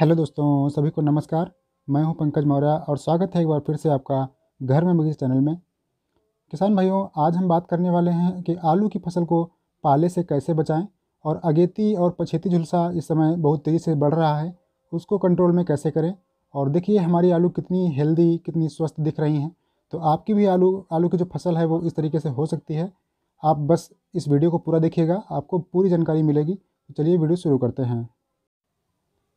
hello दोस्तों सभी को नमस्कार मैं हूं पंकज मौर्य और स्वागत है एक बार फिर से आपका घर में बगीचे चैनल में किसान भाइयों आज हम बात करने वाले हैं कि आलू की फसल को पाले से कैसे बचाएं और अगेती और पछेती झुलसा इस समय बहुत तेज़ी से बढ़ रहा है उसको कंट्रोल में कैसे करें और देखिए हमारी आलू कितनी हेल्दी कितनी स्वस्थ दिख रही हैं तो आपकी भी आलू आलू की जो फसल है वो इस तरीके से हो सकती है आप बस इस वीडियो को पूरा देखिएगा आपको पूरी जानकारी मिलेगी तो चलिए वीडियो शुरू करते हैं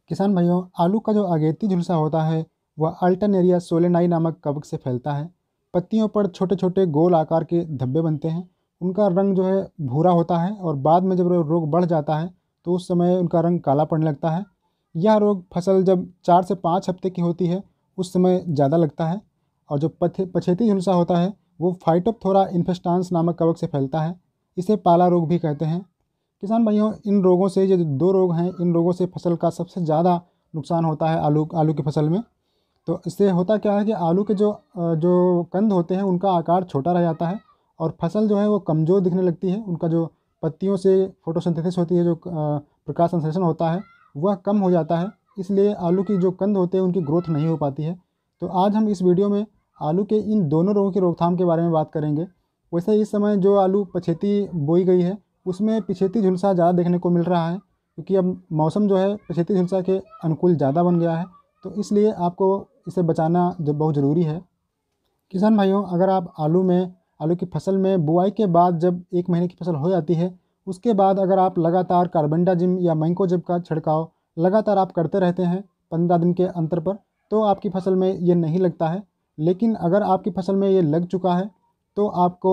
किसान भाइयों आलू का जो अगेती झुलसा होता है वह अल्टरनेरिया सोलेनाई नामक कवक से फैलता है पत्तियों पर छोटे छोटे गोल आकार के धब्बे बनते हैं उनका रंग जो है भूरा होता है और बाद में जब रोग बढ़ जाता है तो उस समय उनका रंग काला पड़ने लगता है यह रोग फसल जब चार से पाँच हफ्ते की होती है उस समय ज़्यादा लगता है और जो पछेती झुलसा होता है वो फाइटोपथोरा इन्फेस्टांस नामक कवक से फैलता है इसे पाला रोग भी कहते हैं किसान भाइयों इन रोगों से जो दो रोग हैं इन रोगों से फसल का सबसे ज़्यादा नुकसान होता है आलू आलू की फसल में तो इससे होता क्या है कि आलू के जो जो कंद होते हैं उनका आकार छोटा रह जाता है और फसल जो है वो कमज़ोर दिखने लगती है उनका जो पत्तियों से फोटोसिंथेसिस होती है जो प्रकाश संश्लेषण होता है वह कम हो जाता है इसलिए आलू की जो कंद होते हैं उनकी ग्रोथ नहीं हो पाती है तो आज हम इस वीडियो में आलू के इन दोनों रोगों की रोकथाम के बारे में बात करेंगे वैसे इस समय जो आलू पछेती बोई गई है उसमें पिछेती झुलसा ज़्यादा देखने को मिल रहा है क्योंकि अब मौसम जो है पिछेती झुलसा के अनुकूल ज़्यादा बन गया है तो इसलिए आपको इसे बचाना जब बहुत ज़रूरी है किसान भाइयों अगर आप आलू में आलू की फसल में बुआई के बाद जब एक महीने की फसल हो जाती है उसके बाद अगर आप लगातार कार्बनडाजिम या मैंकोजिम का छिड़काव लगातार आप करते रहते हैं पंद्रह दिन के अंतर पर तो आपकी फसल में ये नहीं लगता है लेकिन अगर आपकी फसल में ये लग चुका है तो आपको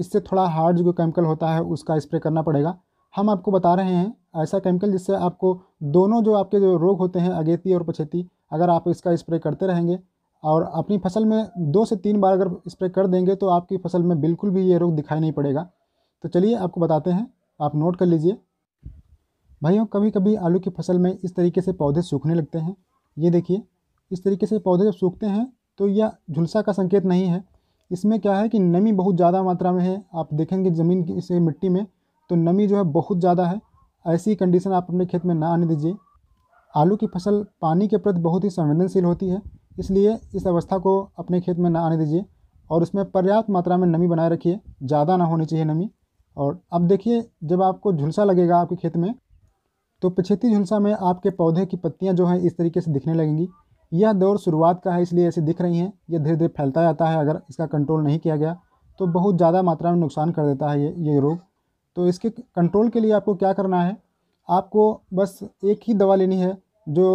इससे थोड़ा हार्ड जो केमिकल होता है उसका स्प्रे करना पड़ेगा हम आपको बता रहे हैं ऐसा केमिकल जिससे आपको दोनों जो आपके जो रोग होते हैं अगेती और पछेती अगर आप इसका स्प्रे करते रहेंगे और अपनी फसल में दो से तीन बार अगर स्प्रे कर देंगे तो आपकी फसल में बिल्कुल भी ये रोग दिखाई नहीं पड़ेगा तो चलिए आपको बताते हैं आप नोट कर लीजिए भाइयों कभी कभी आलू की फसल में इस तरीके से पौधे सूखने लगते हैं ये देखिए इस तरीके से पौधे जब सूखते हैं तो यह झुलसा का संकेत नहीं है इसमें क्या है कि नमी बहुत ज़्यादा मात्रा में है आप देखेंगे ज़मीन की इसे मिट्टी में तो नमी जो है बहुत ज़्यादा है ऐसी कंडीशन आप अपने खेत में ना आने दीजिए आलू की फसल पानी के प्रति बहुत ही संवेदनशील होती है इसलिए इस अवस्था को अपने खेत में ना आने दीजिए और उसमें पर्याप्त मात्रा में नमी बनाए रखिए ज़्यादा ना होनी चाहिए नमी और अब देखिए जब आपको झुलसा लगेगा आपके खेत में तो पिछेती झुलसा में आपके पौधे की पत्तियाँ जो हैं इस तरीके से दिखने लगेंगी यह दौर शुरुआत का है इसलिए ऐसे दिख रही हैं ये धीरे धीरे फैलता जाता है अगर इसका कंट्रोल नहीं किया गया तो बहुत ज़्यादा मात्रा में नुकसान कर देता है ये ये रोग तो इसके कंट्रोल के लिए आपको क्या करना है आपको बस एक ही दवा लेनी है जो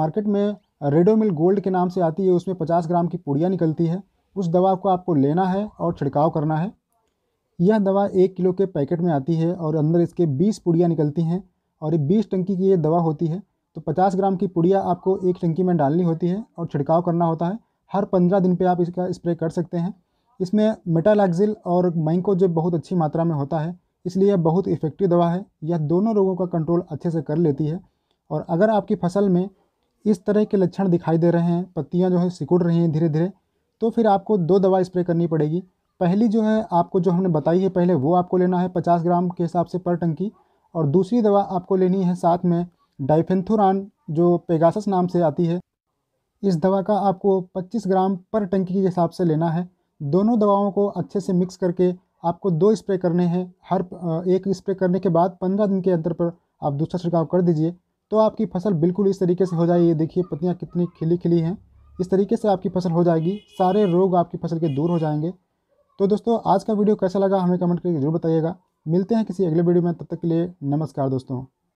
मार्केट में रेडोमिल गोल्ड के नाम से आती है उसमें पचास ग्राम की पुड़िया निकलती है उस दवा को आपको लेना है और छिड़काव करना है यह दवा एक किलो के पैकेट में आती है और अंदर इसके बीस पुड़िया निकलती हैं और ये बीस टंकी की ये दवा होती है तो 50 ग्राम की पुड़िया आपको एक टंकी में डालनी होती है और छिड़काव करना होता है हर 15 दिन पे आप इसका स्प्रे कर सकते हैं इसमें मेटालैक्सिल और मैंको जो बहुत अच्छी मात्रा में होता है इसलिए यह बहुत इफ़ेक्टिव दवा है यह दोनों रोगों का कंट्रोल अच्छे से कर लेती है और अगर आपकी फसल में इस तरह के लक्षण दिखाई दे रहे हैं पत्तियाँ जो है सिकुड़ रही हैं धीरे धीरे तो फिर आपको दो दवा स्प्रे करनी पड़ेगी पहली जो है आपको जो हमने बताई है पहले वो आपको लेना है पचास ग्राम के हिसाब से पर टंकी और दूसरी दवा आपको लेनी है साथ में डाइफेंथुरान जो पेगासस नाम से आती है इस दवा का आपको 25 ग्राम पर टंकी के हिसाब से लेना है दोनों दवाओं को अच्छे से मिक्स करके आपको दो स्प्रे करने हैं हर एक स्प्रे करने के बाद 15 दिन के अंतर पर आप दूसरा छिड़काव कर दीजिए तो आपकी फसल बिल्कुल इस तरीके से हो जाएगी देखिए पत्तियाँ कितनी खिली खिली हैं इस तरीके से आपकी फसल हो जाएगी सारे रोग आपकी फसल के दूर हो जाएंगे तो दोस्तों आज का वीडियो कैसा लगा हमें कमेंट करके जरूर बताइएगा मिलते हैं किसी अगले वीडियो में तब तक के लिए नमस्कार दोस्तों